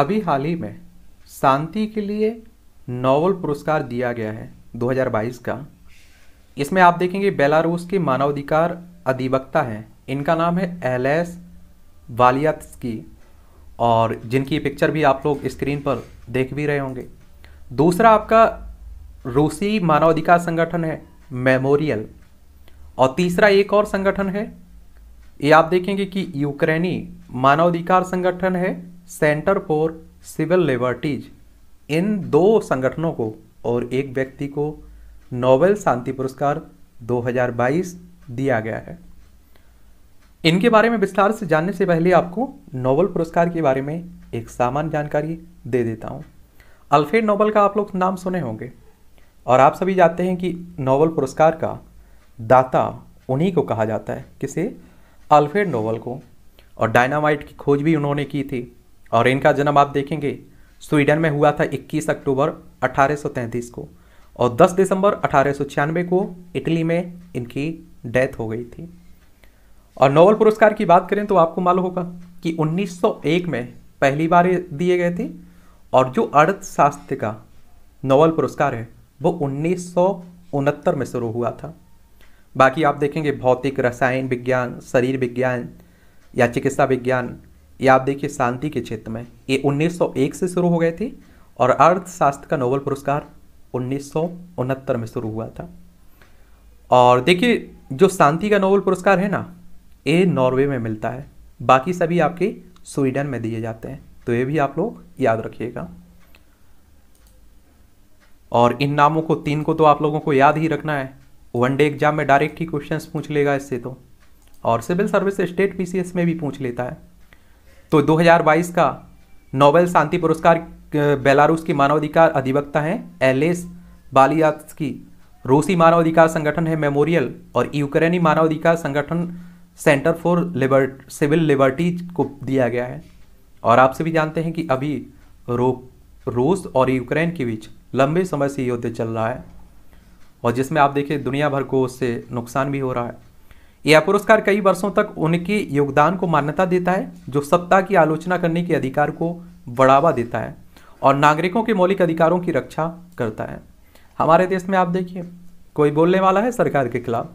अभी हाल ही में शांति के लिए नोबल पुरस्कार दिया गया है 2022 का इसमें आप देखेंगे बेलारूस के मानवाधिकार अधिवक्ता हैं इनका नाम है एलेस वालियात्सकी और जिनकी पिक्चर भी आप लोग स्क्रीन पर देख भी रहे होंगे दूसरा आपका रूसी मानवाधिकार संगठन है मेमोरियल और तीसरा एक और संगठन है ये आप देखेंगे कि यूक्रेनी मानवाधिकार संगठन है सेंटर फॉर सिविल लिबर्टीज इन दो संगठनों को और एक व्यक्ति को नोबेल शांति पुरस्कार 2022 दिया गया है इनके बारे में विस्तार से जानने से पहले आपको नोबेल पुरस्कार के बारे में एक सामान्य जानकारी दे देता हूँ अल्फ्रेड नोबेल का आप लोग नाम सुने होंगे और आप सभी जानते हैं कि नोबेल पुरस्कार का दाता उन्हीं को कहा जाता है किसे अल्फ्रेड नोबेल को और डायनामाइट की खोज भी उन्होंने की थी और इनका जन्म आप देखेंगे स्वीडन में हुआ था 21 अक्टूबर 1833 को और 10 दिसंबर अठारह को इटली में इनकी डेथ हो गई थी और नोबल पुरस्कार की बात करें तो आपको मालूम होगा कि 1901 में पहली बार दिए गए थे और जो अर्थशास्त्र का नोबल पुरस्कार है वो उन्नीस में शुरू हुआ था बाकी आप देखेंगे भौतिक रसायन विज्ञान शरीर विज्ञान या चिकित्सा विज्ञान ये आप देखिए शांति के क्षेत्र में ये 1901 से शुरू हो गए थे और अर्थशास्त्र का नोबल पुरस्कार उन्नीस में शुरू हुआ था और देखिए जो शांति का नोबल पुरस्कार है ना ये नॉर्वे में मिलता है बाकी सभी आपके स्वीडन में दिए जाते हैं तो ये भी आप लोग याद रखिएगा और इन नामों को तीन को तो आप लोगों को याद ही रखना है वन डे एग्जाम में डायरेक्ट ही क्वेश्चंस पूछ लेगा इससे तो और सिविल सर्विस स्टेट पीसीएस में भी पूछ लेता है तो 2022 का नोबेल शांति पुरस्कार बेलारूस की मानवाधिकार अधिवक्ता हैं एलेस की रूसी मानवाधिकार संगठन है मेमोरियल और यूक्रेनी मानवाधिकार संगठन Centre for liber Civil Liberties को दिया गया है और आप सभी जानते हैं कि अभी रो रूस और यूक्रेन के बीच लंबे समय से युद्ध चल रहा है और जिसमें आप देखिए दुनिया भर को उससे नुकसान भी हो रहा है यह पुरस्कार कई वर्षों तक उनके योगदान को मान्यता देता है जो सत्ता की आलोचना करने के अधिकार को बढ़ावा देता है और नागरिकों के मौलिक अधिकारों की रक्षा करता है हमारे देश में आप देखिए कोई बोलने वाला है सरकार के खिलाफ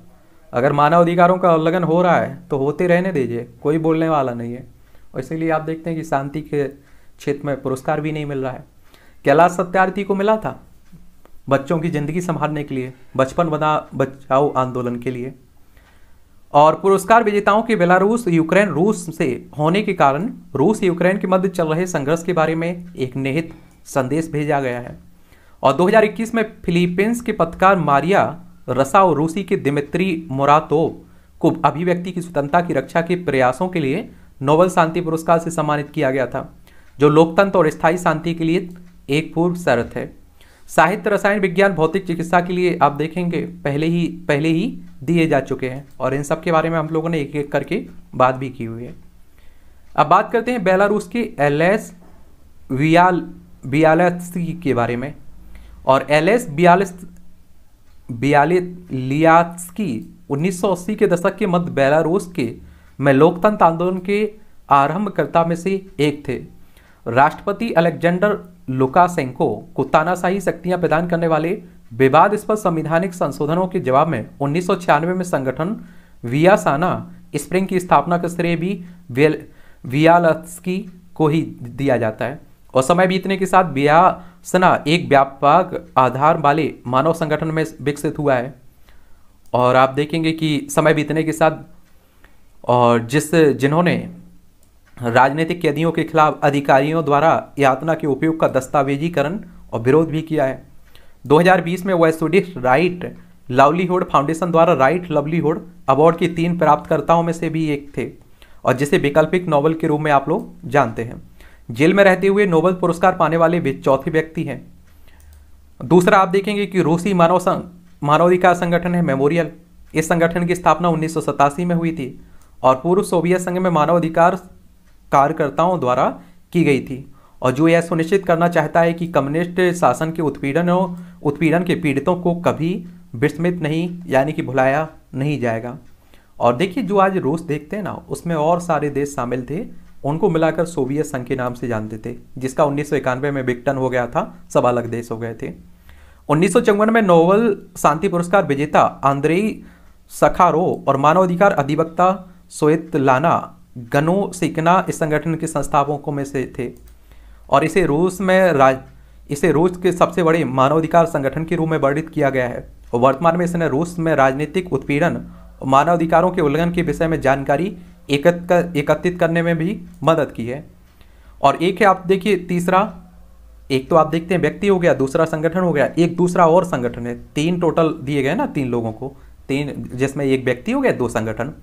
अगर मानव अधिकारों का उल्लंघन हो रहा है तो होते रहने दीजिए कोई बोलने वाला नहीं है और इसीलिए आप देखते हैं कि शांति के क्षेत्र में पुरस्कार भी नहीं मिल रहा है कैलाश सत्यार्थी को मिला था बच्चों की ज़िंदगी संभालने के लिए बचपन बना बचाओ आंदोलन के लिए और पुरस्कार विजेताओं के बेलारूस यूक्रेन रूस से होने के कारण रूस यूक्रेन के मध्य चल रहे संघर्ष के बारे में एक निहित संदेश भेजा गया है और 2021 में फिलीपींस के पत्रकार मारिया रसा और रूसी के दिमित्री मोरातो को अभिव्यक्ति की स्वतंत्रता की रक्षा के प्रयासों के लिए नोबल शांति पुरस्कार से सम्मानित किया गया था जो लोकतंत्र और स्थायी शांति के लिए एक पूर्व शर्त है साहित्य रसायन विज्ञान भौतिक चिकित्सा के लिए आप देखेंगे पहले ही पहले ही दिए जा चुके हैं और इन सब के बारे में हम लोगों ने एक एक करके बात भी की हुई है अब बात करते हैं बेलारूस के एल एस वियाल बियालसी के बारे में और एल एस बियालिस बियालियास्की उन्नीस के दशक के मध्य बेलारूस के में लोकतंत्र आंदोलन के आरंभकर्ता में से एक थे राष्ट्रपति अलेक्जेंडर लुकासेंको को तानाशाही शक्तियां प्रदान करने वाले विवाद विवादास्पद संविधानिक संशोधनों के जवाब में उन्नीस में संगठन वियासाना स्प्रिंग की स्थापना का श्रेय भी वियालस्की को ही दिया जाता है और समय बीतने के साथ वियासना एक व्यापक आधार वाले मानव संगठन में विकसित हुआ है और आप देखेंगे कि समय बीतने के साथ और जिस जिन्होंने राजनीतिक कैदियों के खिलाफ अधिकारियों द्वारा यातना के उपयोग का दस्तावेजीकरण और विरोध भी किया है 2020 में वह स्वीडिश राइट लवलीहुड फाउंडेशन द्वारा राइट लवलीहुड अवार्ड की तीन प्राप्तकर्ताओं में से भी एक थे और जिसे वैकल्पिक नोबल के रूप में आप लोग जानते हैं जेल में रहते हुए नोबल पुरस्कार पाने वाले वे चौथे व्यक्ति हैं दूसरा आप देखेंगे कि रूसी मानव संघ मानवाधिकार संगठन है मेमोरियल इस संगठन की स्थापना उन्नीस में हुई थी और पूर्व सोवियत संघ में मानवाधिकार कार्यकर्ताओं द्वारा की गई थी और जो यह सुनिश्चित करना चाहता है कि कम्युनिस्ट शासन के उत्पीड़न और उत्पीड़न के पीड़ितों को कभी विस्मित नहीं यानी कि भुलाया नहीं जाएगा और देखिए जो आज रूस देखते हैं ना उसमें और सारे देश शामिल थे उनको मिलाकर सोवियत संघ के नाम से जानते थे जिसका उन्नीस में विघटन हो गया था सब अलग देश हो गए थे उन्नीस में नोबल शांति पुरस्कार विजेता आंद्रेई सखारो और मानवाधिकार अधिवक्ता लाना गनो सिकना इस संगठन के संस्थापकों में से थे और इसे रूस में राज इसे रूस के सबसे बड़े मानवाधिकार संगठन के रूप में वर्णित किया गया है और वर्तमान में इसने रूस में राजनीतिक उत्पीड़न और मानवाधिकारों के उल्लंघन के विषय में जानकारी एकत्रित करने में भी मदद की है और एक है आप देखिए तीसरा एक तो आप देखते हैं व्यक्ति हो गया दूसरा संगठन हो गया एक दूसरा और संगठन है तीन टोटल दिए गए ना तीन लोगों को तीन जिसमें एक व्यक्ति हो गया दो संगठन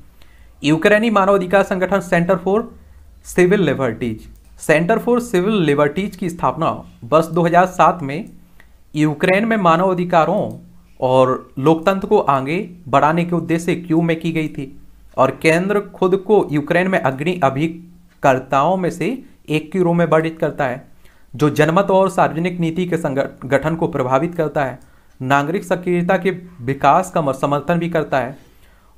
यूक्रेनी मानवाधिकार संगठन Centre for Civil Liberties Centre for Civil Liberties की स्थापना वर्ष 2007 में यूक्रेन में मानव अधिकारों और लोकतंत्र को आगे बढ़ाने के उद्देश्य क्यू में की गई थी और केंद्र खुद को यूक्रेन में अग्नि अभिकर्ताओं में से एक के रूप में वर्णित करता है जो जनमत और सार्वजनिक नीति के संगठन को प्रभावित करता है नागरिक सक्रियता के विकास का समर्थन भी करता है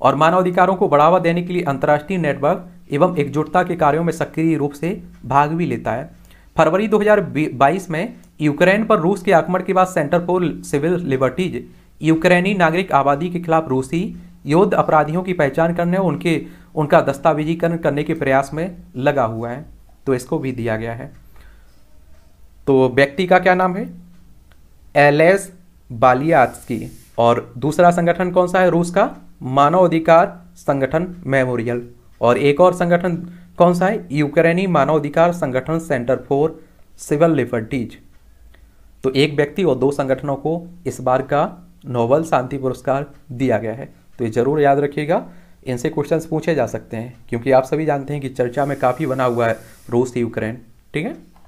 और मानवाधिकारों को बढ़ावा देने के लिए अंतर्राष्ट्रीय नेटवर्क एवं एकजुटता के कार्यों में सक्रिय रूप से भाग भी लेता है फरवरी 2022 में यूक्रेन पर रूस के आक्रमण के बाद सेंटर फॉर सिविल लिबर्टीज यूक्रेनी नागरिक आबादी के खिलाफ रूसी युद्ध अपराधियों की पहचान करने और उनके उनका दस्तावेजीकरण करने के प्रयास में लगा हुआ है तो इसको भी दिया गया है तो व्यक्ति का क्या नाम है एल एस और दूसरा संगठन कौन सा है रूस का मानव अधिकार संगठन मेमोरियल और एक और संगठन कौन सा है यूक्रेनी मानव अधिकार संगठन सेंटर फॉर सिविल लिबर्टीज तो एक व्यक्ति और दो संगठनों को इस बार का नोबल शांति पुरस्कार दिया गया है तो ये जरूर याद रखिएगा इनसे क्वेश्चंस पूछे जा सकते हैं क्योंकि आप सभी जानते हैं कि चर्चा में काफ़ी बना हुआ है रूस यूक्रेन ठीक है